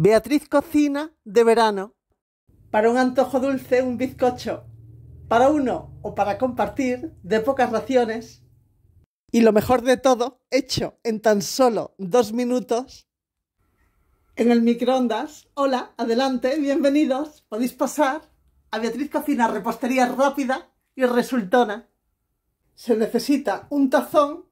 Beatriz cocina de verano. Para un antojo dulce, un bizcocho. Para uno o para compartir, de pocas raciones. Y lo mejor de todo, hecho en tan solo dos minutos. En el microondas. Hola, adelante, bienvenidos. Podéis pasar a Beatriz Cocina Repostería Rápida y Resultona. Se necesita un tazón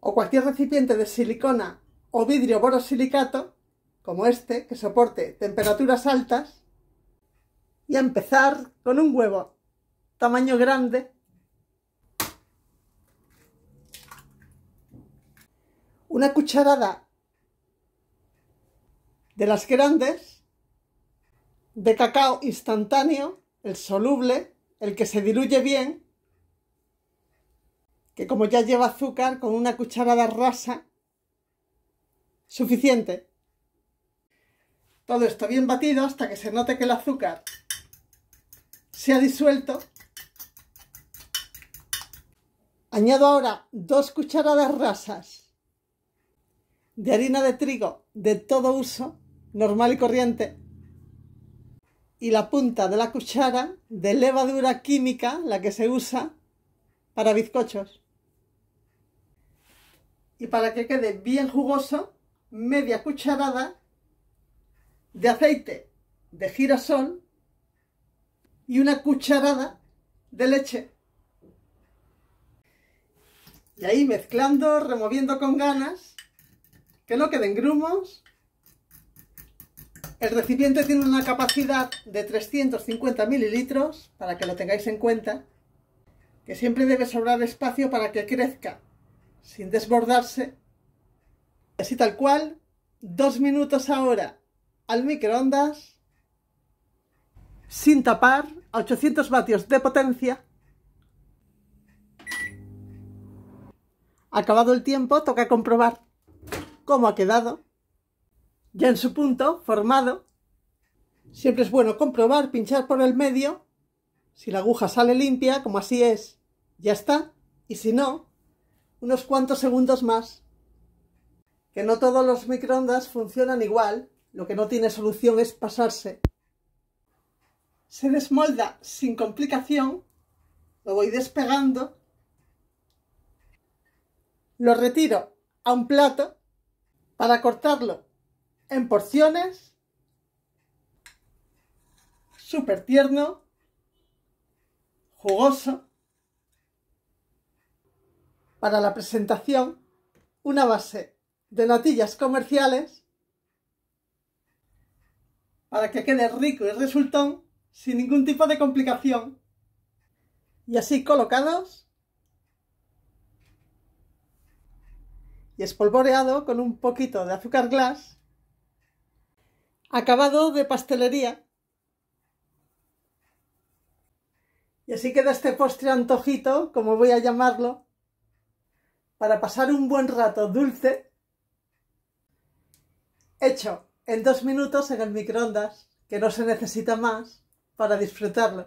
o cualquier recipiente de silicona o vidrio borosilicato como este, que soporte temperaturas altas. Y a empezar con un huevo tamaño grande. Una cucharada de las grandes de cacao instantáneo, el soluble, el que se diluye bien, que como ya lleva azúcar, con una cucharada rasa, suficiente. Todo esto bien batido hasta que se note que el azúcar se ha disuelto. Añado ahora dos cucharadas rasas de harina de trigo de todo uso, normal y corriente, y la punta de la cuchara de levadura química, la que se usa para bizcochos. Y para que quede bien jugoso, media cucharada de aceite de girasol y una cucharada de leche. Y ahí mezclando, removiendo con ganas, que no queden grumos. El recipiente tiene una capacidad de 350 mililitros, para que lo tengáis en cuenta, que siempre debe sobrar espacio para que crezca, sin desbordarse. Así tal cual, dos minutos ahora al microondas sin tapar a 800 vatios de potencia. Acabado el tiempo, toca comprobar cómo ha quedado. Ya en su punto, formado. Siempre es bueno comprobar, pinchar por el medio. Si la aguja sale limpia, como así es, ya está. Y si no, unos cuantos segundos más. Que no todos los microondas funcionan igual lo que no tiene solución es pasarse. Se desmolda sin complicación, lo voy despegando, lo retiro a un plato para cortarlo en porciones, súper tierno, jugoso. Para la presentación, una base de notillas comerciales para que quede rico y resultón sin ningún tipo de complicación. Y así colocados y espolvoreado con un poquito de azúcar glass, acabado de pastelería. Y así queda este postre antojito, como voy a llamarlo, para pasar un buen rato dulce hecho en dos minutos en el microondas, que no se necesita más para disfrutarlo.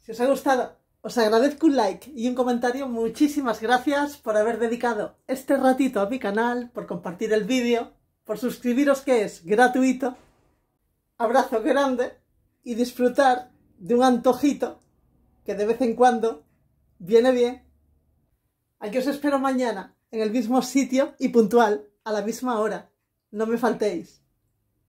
Si os ha gustado, os agradezco un like y un comentario. Muchísimas gracias por haber dedicado este ratito a mi canal, por compartir el vídeo, por suscribiros que es gratuito. Abrazo grande y disfrutar de un antojito que de vez en cuando viene bien. Aquí os espero mañana en el mismo sitio y puntual a la misma hora no me faltéis.